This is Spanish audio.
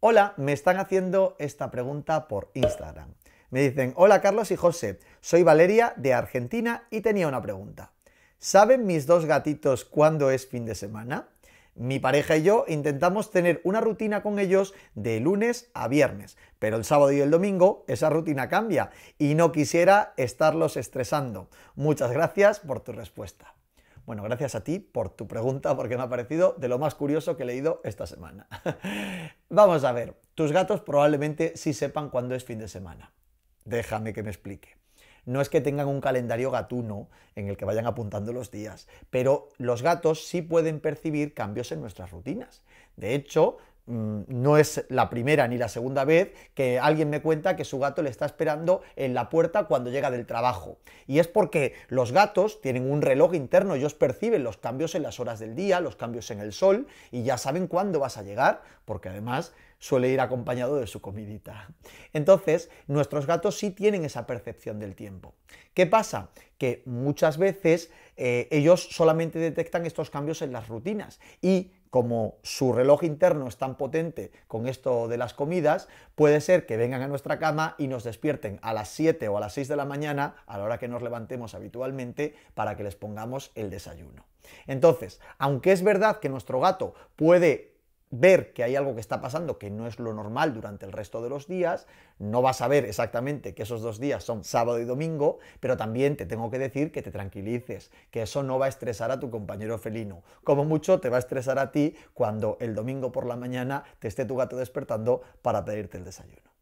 Hola, me están haciendo esta pregunta por Instagram. Me dicen, hola Carlos y José, soy Valeria de Argentina y tenía una pregunta. ¿Saben mis dos gatitos cuándo es fin de semana? Mi pareja y yo intentamos tener una rutina con ellos de lunes a viernes, pero el sábado y el domingo esa rutina cambia y no quisiera estarlos estresando. Muchas gracias por tu respuesta. Bueno, gracias a ti por tu pregunta porque me ha parecido de lo más curioso que he leído esta semana. Vamos a ver, tus gatos probablemente sí sepan cuándo es fin de semana. Déjame que me explique. No es que tengan un calendario gatuno en el que vayan apuntando los días, pero los gatos sí pueden percibir cambios en nuestras rutinas. De hecho, Mm, no es la primera ni la segunda vez que alguien me cuenta que su gato le está esperando en la puerta cuando llega del trabajo. Y es porque los gatos tienen un reloj interno, ellos perciben los cambios en las horas del día, los cambios en el sol, y ya saben cuándo vas a llegar, porque además suele ir acompañado de su comidita. Entonces, nuestros gatos sí tienen esa percepción del tiempo. ¿Qué pasa? Que muchas veces eh, ellos solamente detectan estos cambios en las rutinas y como su reloj interno es tan potente con esto de las comidas, puede ser que vengan a nuestra cama y nos despierten a las 7 o a las 6 de la mañana, a la hora que nos levantemos habitualmente, para que les pongamos el desayuno. Entonces, aunque es verdad que nuestro gato puede ver que hay algo que está pasando que no es lo normal durante el resto de los días, no vas a ver exactamente que esos dos días son sábado y domingo, pero también te tengo que decir que te tranquilices, que eso no va a estresar a tu compañero felino. Como mucho te va a estresar a ti cuando el domingo por la mañana te esté tu gato despertando para pedirte el desayuno.